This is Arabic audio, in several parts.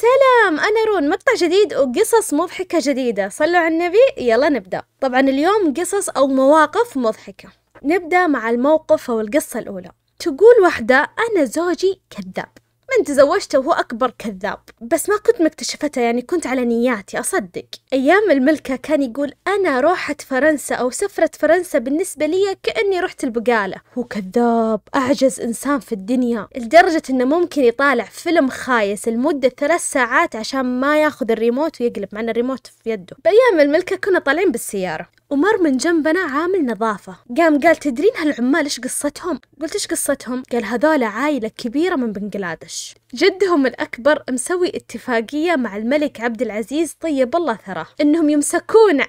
سلام أنا رون مقطع جديد وقصص مضحكة جديدة صلوا على النبي يلا نبدأ طبعا اليوم قصص أو مواقف مضحكة نبدأ مع الموقف أو القصة الأولى تقول وحدة أنا زوجي كذاب من تزوجته وهو أكبر كذاب بس ما كنت مكتشفته يعني كنت على نياتي أصدق أيام الملكة كان يقول أنا روحة فرنسا أو سفرة فرنسا بالنسبة لي كأني رحت البقالة هو كذاب أعجز إنسان في الدنيا لدرجة إنه ممكن يطالع فيلم خايس لمدة ثلاث ساعات عشان ما ياخذ الريموت ويقلب أن الريموت في يده بأيام الملكة كنا طالعين بالسيارة ومر من جنبنا عامل نظافة قام قال تدرين هالعمال إيش قصتهم؟ قلت إيش قصتهم؟ قال هذولا عائلة كبيرة من بنجلاديش جدهم الأكبر مسوي اتفاقية مع الملك عبد العزيز طيب الله ثراه إنهم يمسكون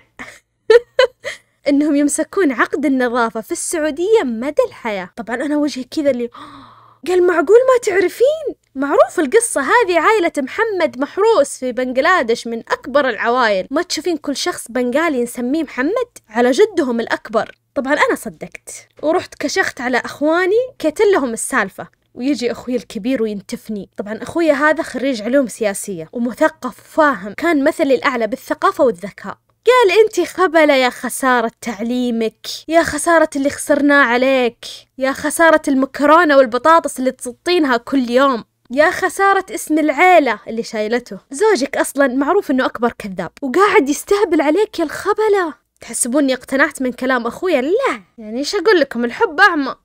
إنهم يمسكون عقد النظافة في السعودية مدى الحياة طبعا أنا وجهي كذا اللي قال معقول ما تعرفين معروف القصة هذه عائلة محمد محروس في بنغلاديش من أكبر العوائل ما تشوفين كل شخص بنغالي نسميه محمد على جدهم الأكبر طبعا أنا صدقت ورحت كشخت على أخواني كيت لهم السالفة ويجي أخوي الكبير وينتفني طبعا أخوي هذا خريج علوم سياسية ومثقف وفاهم كان مثلي الأعلى بالثقافة والذكاء قال انت خبلة يا خسارة تعليمك يا خسارة اللي خسرناه عليك يا خسارة المكرونة والبطاطس اللي تسطينها كل يوم يا خسارة اسم العيلة اللي شايلته زوجك أصلا معروف أنه أكبر كذاب وقاعد يستهبل عليك يا الخبلة تحسبوني اقتنعت من كلام أخويا لا يعني إيش أقول لكم الحب أعمى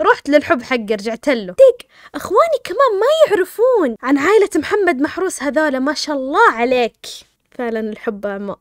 رحت للحب حقي رجعت له ديك أخواني كمان ما يعرفون عن عائلة محمد محروس هذولا ما شاء الله عليك فعلا الحب أعمى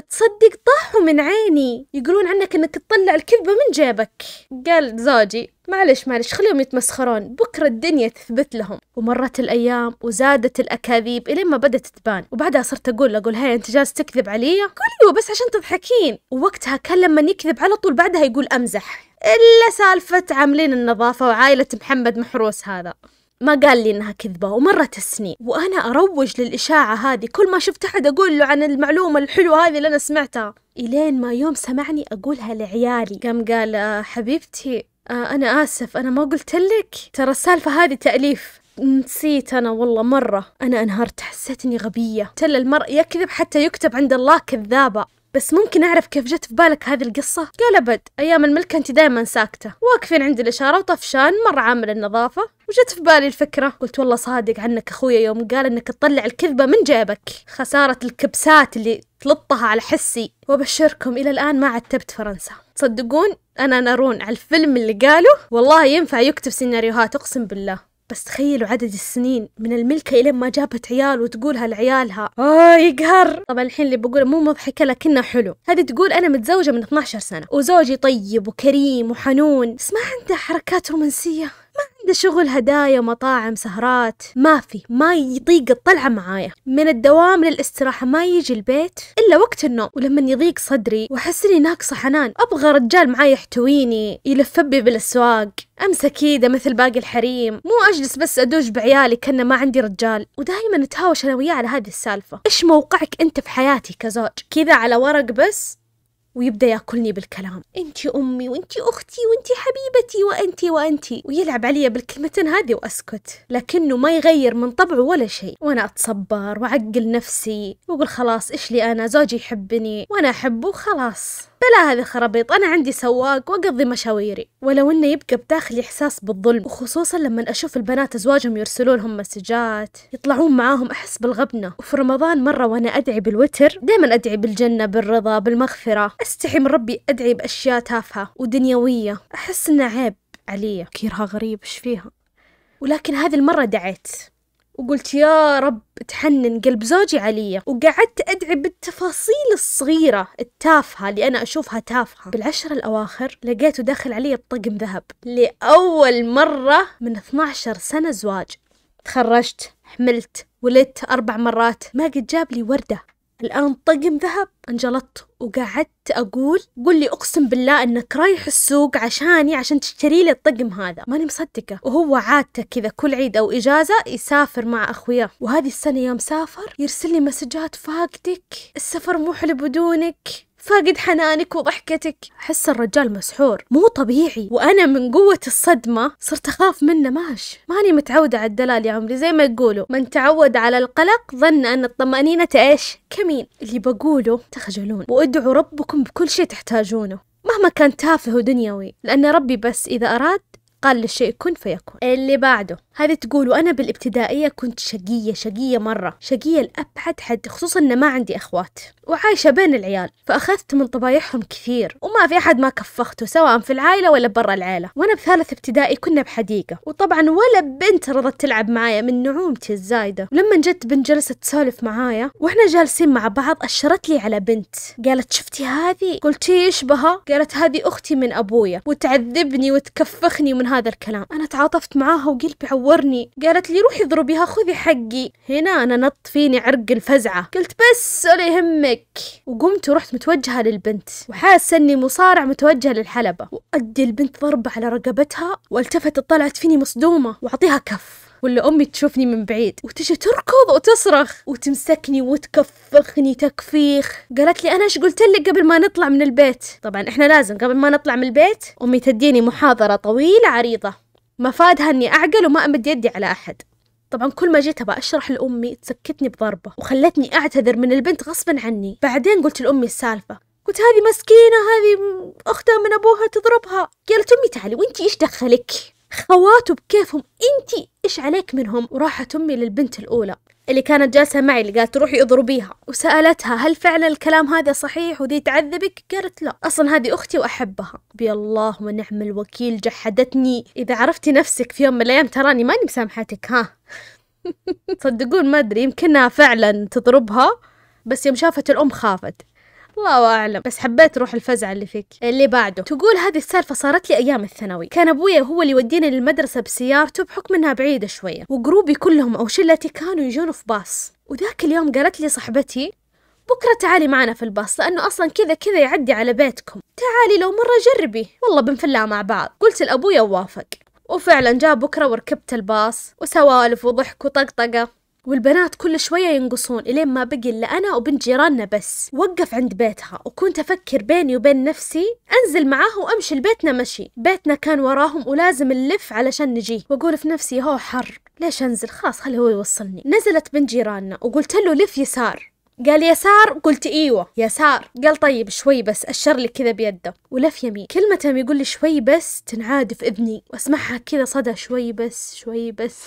تصدق طاحوا من عيني يقولون عنك انك تطلع الكذبة من جيبك قال زوجي معلش معلش خليهم يتمسخرون بكرة الدنيا تثبت لهم ومرت الأيام وزادت الأكاذيب إلين ما بدت تبان وبعدها صرت أقول أقول هاي أنت جالس تكذب علي قول أيوة بس عشان تضحكين ووقتها كان لما يكذب على طول بعدها يقول أمزح إلا سالفة عاملين النظافة وعائلة محمد محروس هذا ما قال لي انها كذبه ومره تسني وانا اروج للاشاعه هذه كل ما شفت احد اقول له عن المعلومه الحلوه هذه اللي انا سمعتها الين ما يوم سمعني اقولها لعيالي قام قال آه، حبيبتي آه، انا اسف انا ما قلت لك ترى السالفه هذه تاليف نسيت أنا والله مرة أنا أنهرت حسيت إني غبية تل المرء يكذب حتى يكتب عند الله كذابة بس ممكن أعرف كيف جت في بالك هذه القصة؟ قال أبد أيام الملكة أنت دايما ساكتة واقفين عند الإشارة وطفشان مرة عامل النظافة وجت في بالي الفكرة قلت والله صادق عنك أخويا يوم قال إنك تطلع الكذبة من جيبك خسارة الكبسات اللي تلطها على حسي وأبشركم إلى الآن ما عتبت فرنسا تصدقون أنا نارون على الفيلم اللي قاله والله ينفع يكتب سيناريوهات أقسم بالله بس تخيلوا عدد السنين من الملكة إلى ما جابت عيال وتقولها لعيالها آه يقهر طبعا الحين اللي بقوله مو مضحكة لكنه حلو هذه تقول أنا متزوجة من 12 سنة وزوجي طيب وكريم وحنون بس ما عنده حركات رومانسية ما عنده شغل هدايا مطاعم سهرات ما في ما يضيق الطلعة معايا من الدوام للاستراحة ما يجي البيت إلا وقت النوم ولما يضيق صدري وأحس إني ناقصة حنان أبغى رجال معاي يحتويني يلفبي بالأسواق امسك ايده مثل باقي الحريم مو اجلس بس ادوج بعيالي كأنه ما عندي رجال ودائما أتهاوش انا وياه على هذه السالفه ايش موقعك انت في حياتي كزوج كذا على ورق بس ويبدا ياكلني بالكلام انت امي وانت اختي وانت حبيبتي وانت وانت ويلعب علي بالكلمتين هذه واسكت لكنه ما يغير من طبعه ولا شيء وانا اتصبر واعقل نفسي واقول خلاص ايش لي انا زوجي يحبني وانا احبه خلاص بلا هذه خرابيط أنا عندي سواق وأقضي مشاويري ولو إنه يبقى بداخلي إحساس بالظلم وخصوصا لما أشوف البنات أزواجهم يرسلوا لهم مسجات يطلعون معاهم أحس بالغبنة وفي رمضان مرة وأنا أدعي بالوتر دائما أدعي بالجنة بالرضا بالمغفرة أستحي من ربي أدعي بأشياء تافهة ودنيوية أحس إنه عيب علي كيرها غريب إيش فيها ولكن هذه المرة دعيت وقلت يا رب تحنن قلب زوجي علي وقعدت أدعي بالتفاصيل الصغيرة التافهة اللي أنا أشوفها تافهة بالعشر الأواخر لقيته داخل علي بطقم ذهب لأول مرة من 12 سنة زواج تخرجت حملت ولدت أربع مرات ما قد جاب لي وردة الآن طقم ذهب انجلطت وقعدت أقول قل لي أقسم بالله إنك رايح السوق عشاني عشان تشتري لي الطقم هذا ماني مصدقة وهو عادته كذا كل عيد أو إجازة يسافر مع أخوياه وهذه السنة يوم سافر يرسل لي مسجات فاقدك السفر مو حلو بدونك فاقد حنانك وضحكتك أحس الرجال مسحور مو طبيعي وأنا من قوة الصدمة صرت أخاف منه ماش ماني متعودة على الدلال يا عمري زي ما يقولوا من تعود على القلق ظن أن الطمأنينة إيش كمين اللي بقوله تخجلون وادعوا ربكم بكل شيء تحتاجونه مهما كان تافه ودنيوي لأن ربي بس إذا أراد قال للشيء كن فيكون اللي بعده هذه تقول وأنا بالابتدائية كنت شقية شقية مرة شقية لأبعد حد خصوصا أن ما عندي أخوات وعايشة بين العيال فأخذت من طبايحهم كثير وما في أحد ما كفخته سواء في العائلة ولا برا العائلة وأنا بثالث ابتدائي كنا بحديقة وطبعا ولا بنت رضت تلعب معايا من نعومتي الزايدة ولما جت بنت جلست تسولف معايا وإحنا جالسين مع بعض أشرت لي على بنت قالت شفتي هذه قلت ايش بها قالت هذه أختي من أبويا وتعذبني وتكفخني من هذا الكلام أنا تعاطفت معاها وقلبي عورني قالت لي روحي اضربيها خذي حقي هنا أنا نط فيني عرق الفزعة قلت بس ولا يهمك وقمت ورحت متوجهة للبنت وحاسة أني مصارع متوجهة للحلبة وأدي البنت ضربة على رقبتها والتفتت طلعت فيني مصدومة وأعطيها كف ولا أمي تشوفني من بعيد وتجي تركض وتصرخ وتمسكني وتكفخني تكفيخ قالت لي أنا إيش قلت لك قبل ما نطلع من البيت طبعا إحنا لازم قبل ما نطلع من البيت أمي تديني محاضرة طويلة عريضة مفادها إني أعقل وما أمد يدي على أحد طبعا كل ما جيت ابى اشرح لامي تسكتني بضربه وخلتني اعتذر من البنت غصبا عني بعدين قلت لامي السالفه قلت هذه مسكينة هذه أختها من أبوها تضربها قالت أمي تعالي وأنتي إيش دخلك خواته بكيفهم انت ايش عليك منهم وراحت امي للبنت الاولى اللي كانت جالسة معي اللي قالت روحي اضربيها وسألتها هل فعلا الكلام هذا صحيح وذي تعذبك قالت لا أصلا هذه أختي وأحبها بي الله ونعم الوكيل جحدتني إذا عرفتي نفسك في يوم من الأيام تراني ماني مسامحتك ها صدقون ما أدري يمكنها فعلا تضربها بس يوم شافت الأم خافت الله اعلم بس حبيت روح الفزعه اللي فيك اللي بعده تقول هذه السالفه صارت لي ايام الثانوي كان ابويا هو اللي يوديني للمدرسه بسيارته بحكم انها بعيده شويه وجروبي كلهم او شلتي كانوا يجون في باص وذاك اليوم قالت لي صاحبتي بكرة تعالي معنا في الباص لأنه أصلا كذا كذا يعدي على بيتكم تعالي لو مرة جربي والله بنفلها مع بعض قلت لأبويا ووافق وفعلا جاء بكرة وركبت الباص وسوالف وضحك وطقطقة والبنات كل شوية ينقصون إلين ما بقي إلا أنا وبنت جيراننا بس وقف عند بيتها وكنت أفكر بيني وبين نفسي أنزل معاه وأمشي لبيتنا مشي بيتنا كان وراهم ولازم نلف علشان نجيه وأقول في نفسي هو حر ليش أنزل خلاص خلي هو يوصلني نزلت بنت جيراننا وقلت له لف يسار قال يسار قلت ايوه يسار قال طيب شوي بس اشر لي كذا بيده ولف يمين كلمة يقول لي شوي بس تنعاد في اذني واسمعها كذا صدى شوي بس شوي بس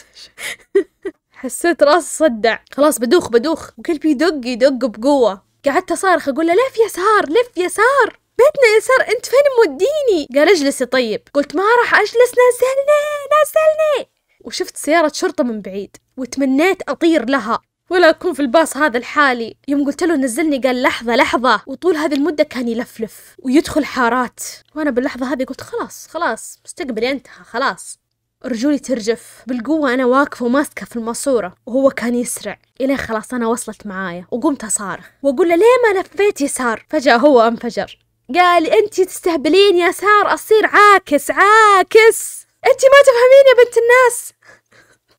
حسيت راسي صدع خلاص بدوخ بدوخ وقلبي يدق يدق بقوة قعدت أصارخ أقول له لف يسار لف يسار بيتنا يسار أنت فين موديني قال اجلسي طيب قلت ما راح أجلس نزلني نزلني وشفت سيارة شرطة من بعيد وتمنيت أطير لها ولا أكون في الباص هذا الحالي يوم قلت له نزلني قال لحظة لحظة وطول هذه المدة كان يلفلف ويدخل حارات وأنا باللحظة هذه قلت خلاص خلاص مستقبلي انتهى خلاص رجولي ترجف بالقوة أنا واقفة وماسكة في الماسورة وهو كان يسرع إلين خلاص أنا وصلت معايا وقمت أصارخ وأقول له ليه ما لفيت يسار فجأة هو أنفجر قال أنت تستهبلين يسار أصير عاكس عاكس أنت ما تفهمين يا بنت الناس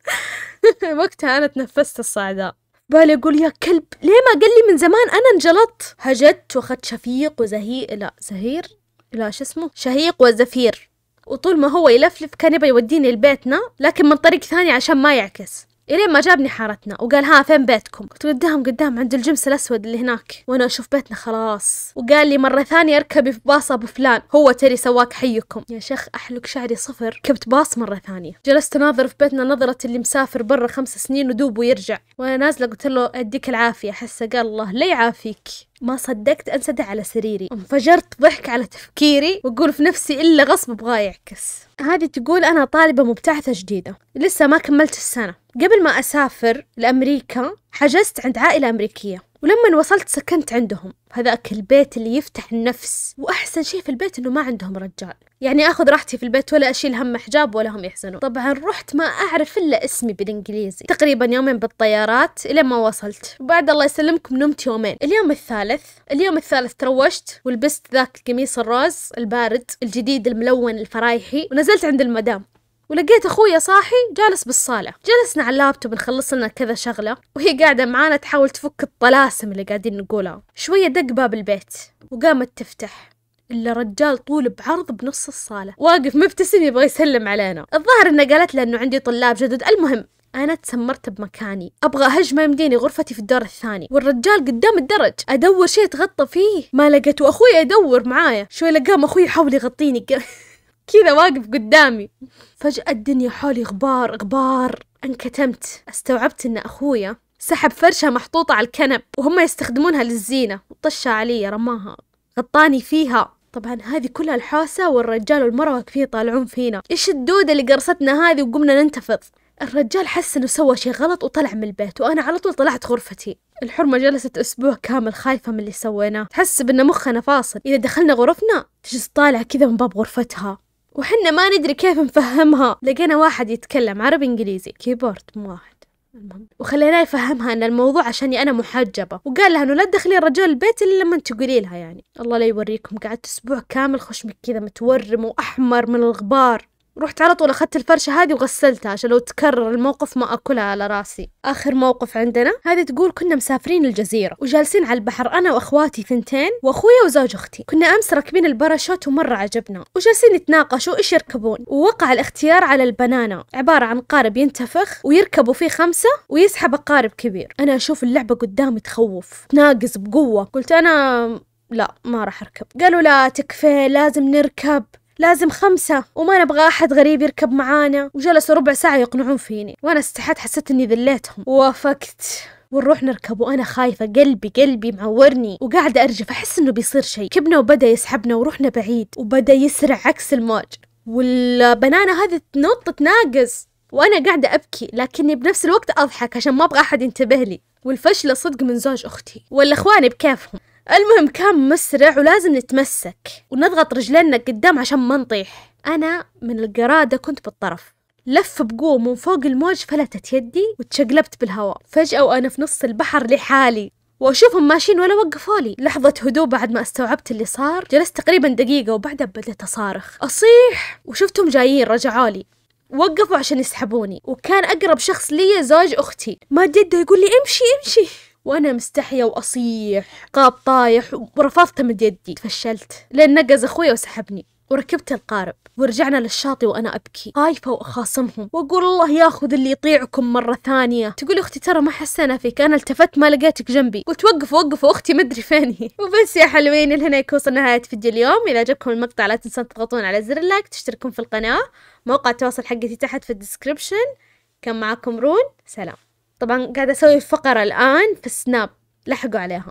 وقتها أنا تنفست الصعداء بالي أقول يا كلب ليه ما قال لي من زمان أنا انجلطت هجت وأخذت شفيق وزهير لا زهير لا شو اسمه شهيق وزفير وطول ما هو يلفلف كان يبي يوديني لبيتنا لكن من طريق ثاني عشان ما يعكس إلين ما جابني حارتنا وقال ها فين بيتكم؟ قلت قدام قدام عند الجمس الأسود اللي هناك وأنا أشوف بيتنا خلاص وقال لي مرة ثانية اركبي في باص أبو فلان هو تري سواك حيكم يا شيخ أحلق شعري صفر ركبت باص مرة ثانية جلست أناظر في بيتنا نظرة اللي مسافر برا خمس سنين ودوب ويرجع وأنا نازلة قلت له أديك العافية حسه قال الله لا يعافيك ما صدقت أنسدح على سريري انفجرت ضحك على تفكيري وأقول في نفسي إلا غصب أبغاه يعكس هذه تقول أنا طالبة مبتعثة جديدة لسه ما كملت السنة قبل ما أسافر لأمريكا حجزت عند عائلة أمريكية ولما وصلت سكنت عندهم هذاك البيت اللي يفتح النفس وأحسن شيء في البيت إنه ما عندهم رجال يعني اخذ راحتي في البيت ولا اشيل هم حجاب ولا هم يحزنوا طبعا رحت ما اعرف الا اسمي بالانجليزي تقريبا يومين بالطيارات الى ما وصلت وبعد الله يسلمكم نمت يومين اليوم الثالث اليوم الثالث تروشت ولبست ذاك القميص الروز البارد الجديد الملون الفرايحي ونزلت عند المدام ولقيت اخويا صاحي جالس بالصالة جلسنا على اللابتوب نخلص لنا كذا شغلة وهي قاعدة معانا تحاول تفك الطلاسم اللي قاعدين نقولها شوية دق باب البيت وقامت تفتح إلا رجال طول بعرض بنص الصالة واقف مبتسم يبغى يسلم علينا الظاهر إنه قالت له إنه عندي طلاب جدد المهم أنا تسمرت بمكاني أبغى هجمة ما يمديني غرفتي في الدور الثاني والرجال قدام الدرج أدور شيء أتغطى فيه ما لقيت وأخوي أدور معايا شوي لقام أخوي يحاول يغطيني كذا واقف قدامي فجأة الدنيا حولي غبار غبار انكتمت استوعبت ان اخويا سحب فرشة محطوطة على الكنب وهم يستخدمونها للزينة وطشها علي رماها غطاني فيها طبعا هذه كلها الحوسة والرجال والمرأة واقفين يطالعون فينا إيش الدودة اللي قرصتنا هذه وقمنا ننتفض الرجال حس انه سوى شي غلط وطلع من البيت وانا على طول طلعت غرفتي الحرمة جلست أسبوع كامل خايفة من اللي سويناه تحس بأن مخنا فاصل إذا دخلنا غرفنا تجلس طالعة كذا من باب غرفتها وحنا ما ندري كيف نفهمها لقينا واحد يتكلم عربي إنجليزي كيبورد واحد المهم وخليناه يفهمها ان الموضوع عشاني انا محجبه وقال لها انه لا تدخلي الرجال البيت الا لما تقولي لها يعني الله لا يوريكم قعدت اسبوع كامل خشمي كذا متورم واحمر من الغبار رحت على طول أخذت الفرشة هذه وغسلتها عشان لو تكرر الموقف ما أكلها على راسي آخر موقف عندنا هذه تقول كنا مسافرين الجزيرة وجالسين على البحر أنا وأخواتي ثنتين وأخويا وزوج أختي كنا أمس راكبين الباراشوت ومرة عجبنا وجالسين نتناقشوا إيش يركبون ووقع الاختيار على البنانا عبارة عن قارب ينتفخ ويركبوا فيه خمسة ويسحب قارب كبير أنا أشوف اللعبة قدامي تخوف تناقز بقوة قلت أنا لا ما راح اركب قالوا لا تكفي لازم نركب لازم خمسة وما نبغى أحد غريب يركب معانا وجلسوا ربع ساعة يقنعون فيني وأنا استحيت حسيت إني ذليتهم وافقت ونروح نركب وأنا خايفة قلبي قلبي معورني وقاعدة أرجف أحس إنه بيصير شيء كبنا وبدأ يسحبنا ورحنا بعيد وبدأ يسرع عكس الموج والبنانة هذه تنط تناقص وأنا قاعدة أبكي لكني بنفس الوقت أضحك عشان ما أبغى أحد ينتبه لي والفشلة صدق من زوج أختي ولا إخواني بكيفهم المهم كان مسرع ولازم نتمسك ونضغط رجلينا قدام عشان ما نطيح أنا من القرادة كنت بالطرف لف بقوة من فوق الموج فلتت يدي وتشقلبت بالهواء فجأة وأنا في نص البحر لحالي وأشوفهم ماشيين ولا وقفوا لي لحظة هدوء بعد ما استوعبت اللي صار جلست تقريبا دقيقة وبعدها بديت أصارخ أصيح وشفتهم جايين رجعوا لي وقفوا عشان يسحبوني وكان أقرب شخص لي زوج أختي ما جده يقول لي امشي امشي وأنا مستحية وأصيح قاب طايح ورفضت من يدي تفشلت لأن نقز أخوي وسحبني وركبت القارب ورجعنا للشاطئ وأنا أبكي خايفة وأخاصمهم وأقول الله ياخذ اللي يطيعكم مرة ثانية تقول أختي ترى ما حسنا فيك أنا التفت ما لقيتك جنبي قلت وقفوا وقفوا أختي مدري فين هي وبس يا حلوين هنا يكون وصلنا نهاية فيديو اليوم إذا عجبكم المقطع لا تنسون تضغطون على زر اللايك تشتركون في القناة موقع التواصل حقتي تحت في الديسكربشن كان معاكم رون سلام طبعا قاعدة أسوي فقرة الآن في السناب لحقوا عليها